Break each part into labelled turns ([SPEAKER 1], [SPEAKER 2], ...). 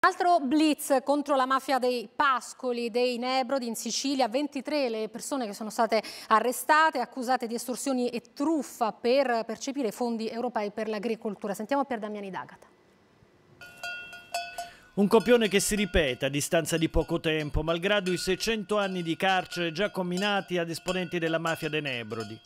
[SPEAKER 1] Altro blitz contro la mafia dei Pascoli, dei Nebrodi in Sicilia, 23 le persone che sono state arrestate, accusate di estorsioni e truffa per percepire fondi europei per l'agricoltura. Sentiamo Pier Damiani D'Agata.
[SPEAKER 2] Un copione che si ripete a distanza di poco tempo, malgrado i 600 anni di carcere già combinati ad esponenti della mafia dei Nebrodi.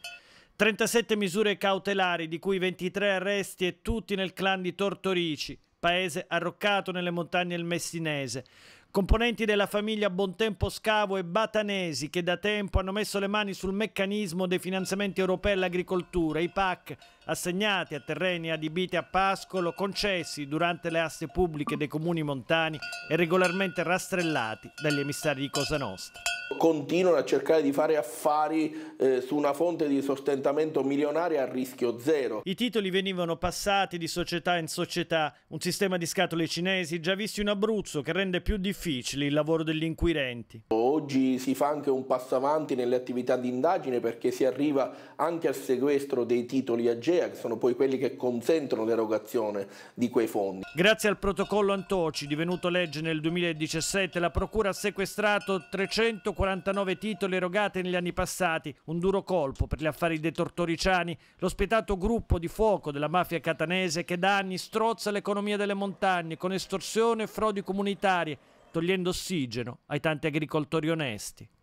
[SPEAKER 2] 37 misure cautelari, di cui 23 arresti e tutti nel clan di Tortorici, paese arroccato nelle montagne del Messinese. Componenti della famiglia Bontempo Scavo e Batanesi che da tempo hanno messo le mani sul meccanismo dei finanziamenti europei all'agricoltura, i PAC, assegnati a terreni adibiti a pascolo, concessi durante le aste pubbliche dei comuni montani e regolarmente rastrellati dagli emissari di Cosa Nostra
[SPEAKER 3] continuano a cercare di fare affari eh, su una fonte di sostentamento milionaria a rischio zero.
[SPEAKER 2] I titoli venivano passati di società in società, un sistema di scatole cinesi già visto in Abruzzo che rende più difficile il lavoro degli inquirenti.
[SPEAKER 3] Oggi si fa anche un passo avanti nelle attività di indagine perché si arriva anche al sequestro dei titoli AGEA che sono poi quelli che consentono l'erogazione di quei fondi.
[SPEAKER 2] Grazie al protocollo Antoci divenuto legge nel 2017 la procura ha sequestrato 340 49 titoli erogati negli anni passati, un duro colpo per gli affari dei tortoriciani, lo spietato gruppo di fuoco della mafia catanese che da anni strozza l'economia delle montagne con estorsione e frodi comunitarie, togliendo ossigeno ai tanti agricoltori onesti.